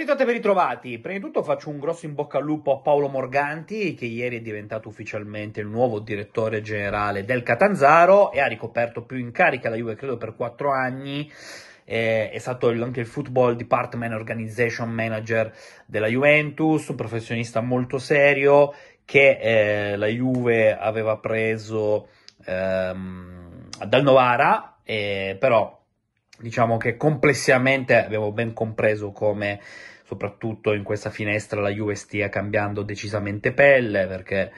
Bentornati e ben ritrovati. Prima di tutto faccio un grosso in bocca al lupo a Paolo Morganti, che ieri è diventato ufficialmente il nuovo direttore generale del Catanzaro e ha ricoperto più incarica la Juve, credo, per quattro anni. Eh, è stato anche il football department organization manager della Juventus, un professionista molto serio che eh, la Juve aveva preso ehm, dal Novara, eh, però diciamo che complessivamente abbiamo ben compreso come soprattutto in questa finestra la Juve stia cambiando decisamente pelle perché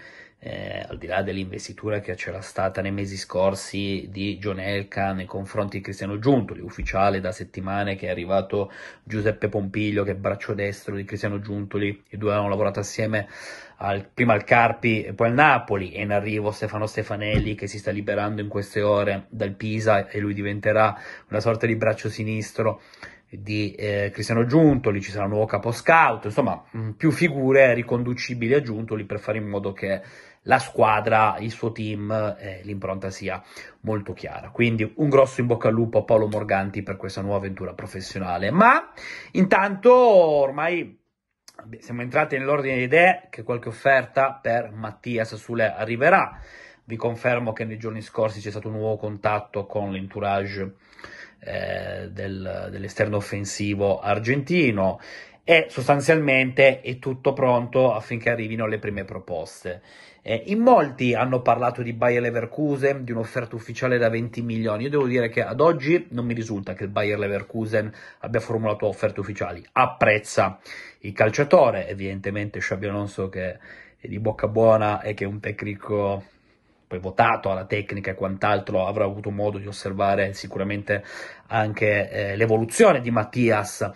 eh, al di là dell'investitura che c'era stata nei mesi scorsi di Gionelca nei confronti di Cristiano Giuntoli, ufficiale da settimane che è arrivato Giuseppe Pompiglio che è braccio destro di Cristiano Giuntoli, i due hanno lavorato assieme al, prima al Carpi e poi al Napoli, e in arrivo Stefano Stefanelli che si sta liberando in queste ore dal Pisa e lui diventerà una sorta di braccio sinistro di eh, Cristiano Giuntoli, ci sarà un nuovo capo scout, insomma mh, mm, più figure riconducibili a Giuntoli per fare in modo che la squadra, il suo team, eh, l'impronta sia molto chiara. Quindi un grosso in bocca al lupo a Paolo Morganti per questa nuova avventura professionale. Ma intanto ormai siamo entrati nell'ordine di idee che qualche offerta per Mattia Sassule arriverà. Vi confermo che nei giorni scorsi c'è stato un nuovo contatto con l'entourage eh, del, dell'esterno offensivo argentino e sostanzialmente è tutto pronto affinché arrivino le prime proposte. Eh, in molti hanno parlato di Bayer Leverkusen, di un'offerta ufficiale da 20 milioni. Io devo dire che ad oggi non mi risulta che il Bayer Leverkusen abbia formulato offerte ufficiali. Apprezza il calciatore, evidentemente Xabi Alonso che è di bocca buona e che è un tecnico poi votato alla tecnica e quant'altro, avrà avuto modo di osservare sicuramente anche eh, l'evoluzione di Mattias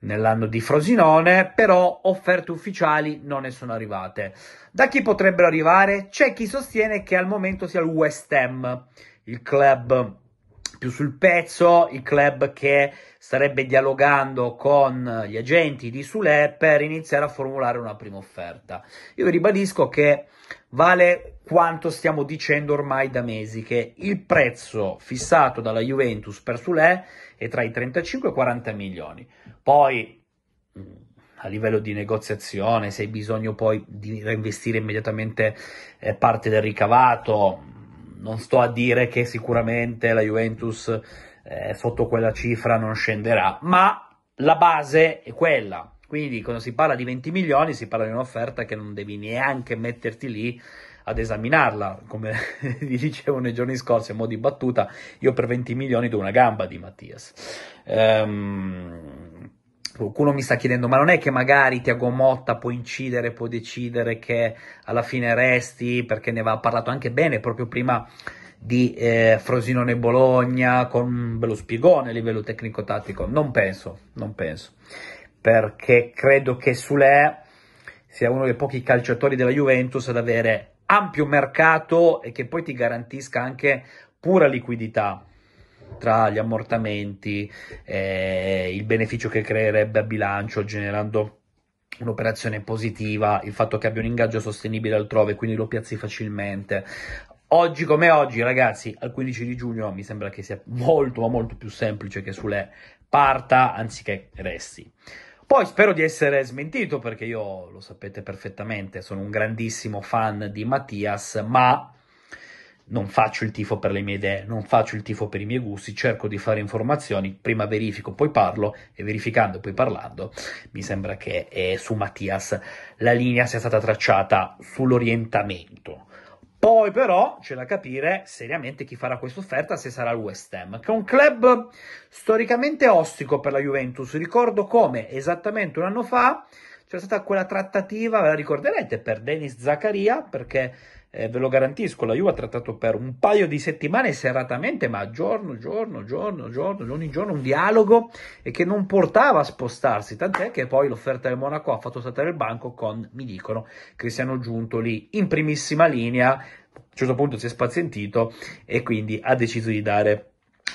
nell'anno di Frosinone, però offerte ufficiali non ne sono arrivate. Da chi potrebbero arrivare? C'è chi sostiene che al momento sia il West Ham, il club più sul pezzo, il club che starebbe dialogando con gli agenti di Sule per iniziare a formulare una prima offerta. Io vi ribadisco che vale quanto stiamo dicendo ormai da mesi, che il prezzo fissato dalla Juventus per Sulè è tra i 35 e i 40 milioni. Poi mm, a livello di negoziazione, se hai bisogno poi di reinvestire immediatamente eh, parte del ricavato, mm, non sto a dire che sicuramente la Juventus eh, sotto quella cifra non scenderà, ma la base è quella. Quindi quando si parla di 20 milioni si parla di un'offerta che non devi neanche metterti lì ad esaminarla, come vi dicevo nei giorni scorsi, a mo' di battuta, io per 20 milioni do una gamba di Mattias. Um, qualcuno mi sta chiedendo, ma non è che magari Tiago Motta può incidere, può decidere che alla fine resti, perché ne aveva parlato anche bene proprio prima di eh, Frosinone Bologna con un bello spiegone a livello tecnico-tattico. Non penso, non penso perché credo che Sule sia uno dei pochi calciatori della Juventus ad avere ampio mercato e che poi ti garantisca anche pura liquidità tra gli ammortamenti, eh, il beneficio che creerebbe a bilancio generando un'operazione positiva, il fatto che abbia un ingaggio sostenibile altrove, quindi lo piazzi facilmente. Oggi come oggi, ragazzi, al 15 di giugno mi sembra che sia molto ma molto più semplice che sulle parta anziché resti. Poi spero di essere smentito perché io lo sapete perfettamente, sono un grandissimo fan di Mattias, ma non faccio il tifo per le mie idee, non faccio il tifo per i miei gusti, cerco di fare informazioni, prima verifico, poi parlo e verificando e poi parlando, mi sembra che eh, su Mattias la linea sia stata tracciata sull'orientamento poi però c'è da capire seriamente chi farà questa offerta, se sarà il West Ham, che è un club storicamente ostico per la Juventus. Ricordo come esattamente un anno fa c'era stata quella trattativa, ve la ricorderete, per Denis Zaccaria, perché eh, ve lo garantisco, la Juve ha trattato per un paio di settimane serratamente, ma giorno, giorno, giorno, giorno, ogni giorno un dialogo e che non portava a spostarsi, tant'è che poi l'offerta del Monaco ha fatto saltare il banco con, mi dicono, Cristiano lì in primissima linea a un certo punto si è spazientito e quindi ha deciso di dare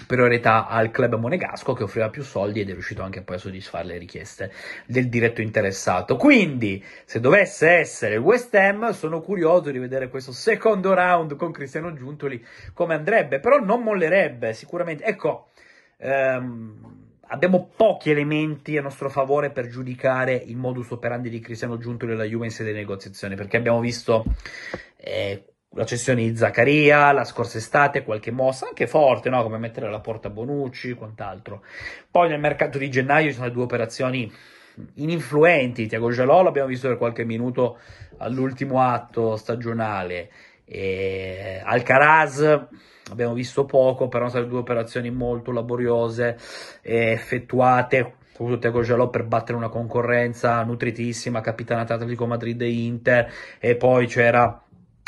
priorità al club monegasco che offriva più soldi ed è riuscito anche poi a soddisfare le richieste del diretto interessato. Quindi, se dovesse essere West Ham, sono curioso di vedere questo secondo round con Cristiano Giuntoli come andrebbe, però non mollerebbe sicuramente. Ecco, ehm, abbiamo pochi elementi a nostro favore per giudicare il modus operandi di Cristiano Giuntoli alla Juventus e delle negoziazioni, perché abbiamo visto eh, la cessione di Zaccaria, la scorsa estate qualche mossa anche forte, no? come mettere la porta a Bonucci e quant'altro. Poi nel mercato di gennaio ci sono due operazioni ininfluenti, Tiago Gelò l'abbiamo visto per qualche minuto all'ultimo atto stagionale, e Alcaraz abbiamo visto poco, però sono state due operazioni molto laboriose eh, effettuate soprattutto Tiago Gelò per battere una concorrenza nutritissima, capitanata Atletico Madrid e Inter, e poi c'era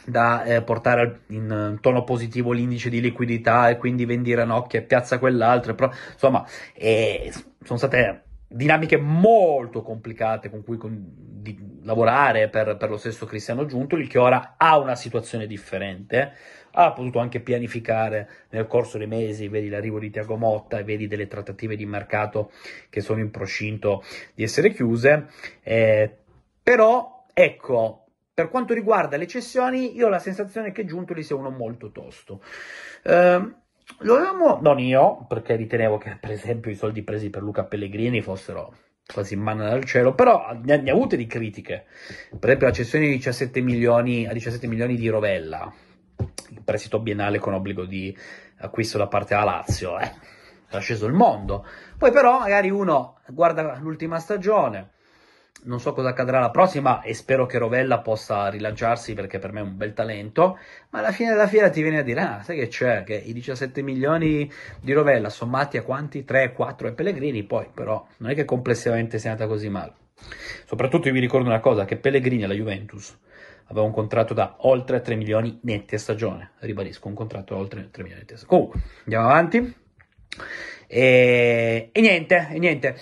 da eh, portare in eh, tono positivo l'indice di liquidità e quindi vendi Ranocchia e piazza quell'altro. Però, insomma, eh, sono state dinamiche molto complicate con cui con, lavorare per, per, lo stesso Cristiano Giuntoli, che ora ha una situazione differente, ha potuto anche pianificare nel corso dei mesi, vedi l'arrivo di Tiago Motta, vedi delle trattative di mercato che sono in procinto di essere chiuse, eh, però ecco, per quanto riguarda le cessioni, io ho la sensazione che Giuntoli sia uno molto tosto. Eh, lo avevamo, non io, perché ritenevo che per esempio i soldi presi per Luca Pellegrini fossero quasi in mano dal cielo, però ne ha, ne ha avute di critiche. Per esempio la cessione di 17 milioni, a 17 milioni di Rovella, il prestito biennale con obbligo di acquisto da parte della Lazio, eh. è sceso il mondo. Poi però magari uno guarda l'ultima stagione, non so cosa accadrà la prossima e spero che Rovella possa rilanciarsi perché per me è un bel talento, ma alla fine della fiera ti viene a dire, ah, sai che c'è, che i 17 milioni di Rovella sommati a quanti? 3, 4 e Pellegrini, poi però non è che complessivamente sia andata così male. Soprattutto io vi ricordo una cosa, che Pellegrini alla Juventus aveva un contratto da oltre 3 milioni netti a stagione, ribadisco, un contratto da oltre 3 milioni netti a stagione. Comunque, andiamo avanti. E, e niente, e niente.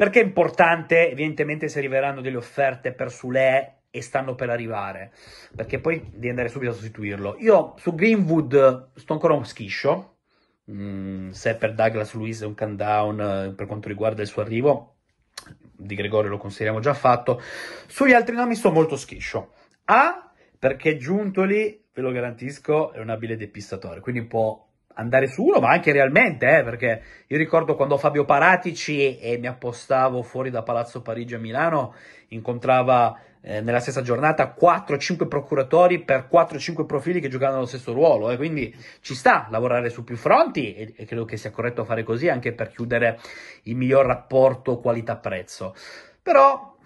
Perché è importante? Evidentemente se arriveranno delle offerte per Sule e stanno per arrivare, perché poi devi andare subito a sostituirlo. Io su Greenwood sto ancora un schiscio, mm, se per Douglas Luiz è un countdown eh, per quanto riguarda il suo arrivo, di Gregorio lo consideriamo già fatto. Sugli altri nomi sto molto schiscio. A, perché Giuntoli, ve lo garantisco, è un abile depistatore, quindi può andare su uno, ma anche realmente, eh, perché io ricordo quando Fabio Paratici e eh, mi appostavo fuori da Palazzo Parigi a Milano, incontrava eh, nella stessa giornata 4-5 procuratori per 4-5 profili che giocavano allo stesso ruolo, eh, quindi ci sta lavorare su più fronti e, e credo che sia corretto fare così anche per chiudere il miglior rapporto qualità-prezzo. Però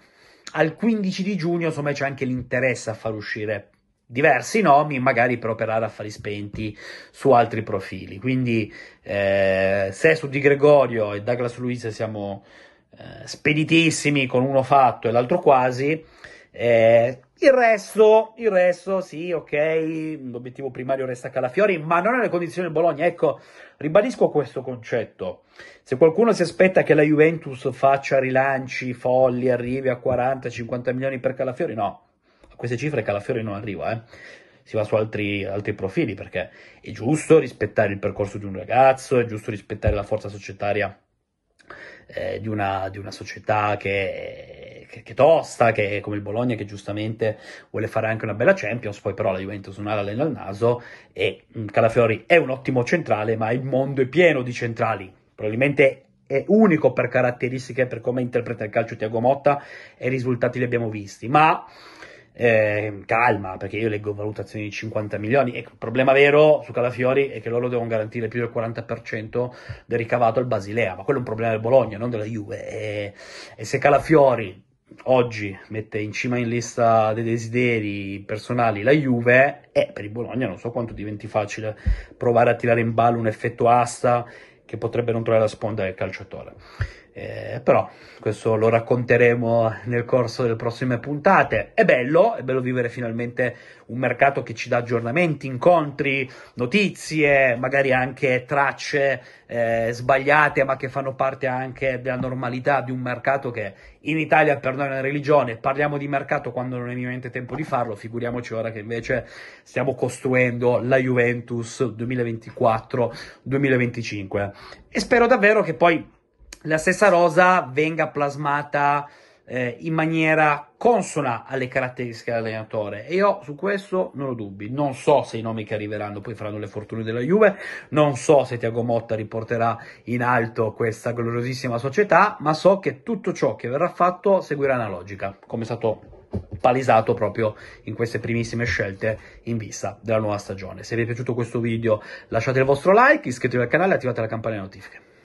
al 15 di giugno, insomma, c'è anche l'interesse a far uscire diversi nomi, magari per operare affari spenti su altri profili. Quindi eh, se su Di Gregorio e Douglas Luiz siamo eh, speditissimi con uno fatto e l'altro quasi, eh, il resto, il resto, sì, ok, l'obiettivo primario resta Calafiori, ma non è nelle condizioni del Bologna. Ecco, ribadisco questo concetto. Se qualcuno si aspetta che la Juventus faccia rilanci folli, arrivi a 40-50 milioni per Calafiori, no a queste cifre Calafiori non arriva, eh. si va su altri, altri, profili perché è giusto rispettare il percorso di un ragazzo, è giusto rispettare la forza societaria eh, di, una, di, una, società che, che, che tosta, che è come il Bologna che giustamente vuole fare anche una bella Champions, poi però la Juventus non ha la al naso e mm, Calafiori è un ottimo centrale ma il mondo è pieno di centrali, probabilmente è unico per caratteristiche, per come interpreta il calcio Tiago Motta e i risultati li abbiamo visti, ma eh, calma, perché io leggo valutazioni di 50 milioni. Ecco, il problema vero su Calafiori è che loro devono garantire più del 40% del ricavato al Basilea, ma quello è un problema del Bologna, non della Juve. E, e se Calafiori oggi mette in cima in lista dei desideri personali la Juve, eh, per il Bologna non so quanto diventi facile provare a tirare in ballo un effetto asta che potrebbe non trovare la sponda del calciatore. Eh, però questo lo racconteremo nel corso delle prossime puntate. È bello, è bello vivere finalmente un mercato che ci dà aggiornamenti, incontri, notizie, magari anche tracce eh, sbagliate, ma che fanno parte anche della normalità di un mercato che in Italia per noi è una religione. Parliamo di mercato quando non è niente tempo di farlo, figuriamoci ora che invece stiamo costruendo la Juventus 2024-2025. E spero davvero che poi la stessa rosa venga plasmata eh, in maniera consona alle caratteristiche dell'allenatore e io su questo non ho dubbi non so se i nomi che arriveranno poi faranno le fortune della Juve non so se Tiago Motta riporterà in alto questa gloriosissima società ma so che tutto ciò che verrà fatto seguirà una logica come è stato palesato proprio in queste primissime scelte in vista della nuova stagione se vi è piaciuto questo video lasciate il vostro like iscrivetevi al canale e attivate la campanella notifiche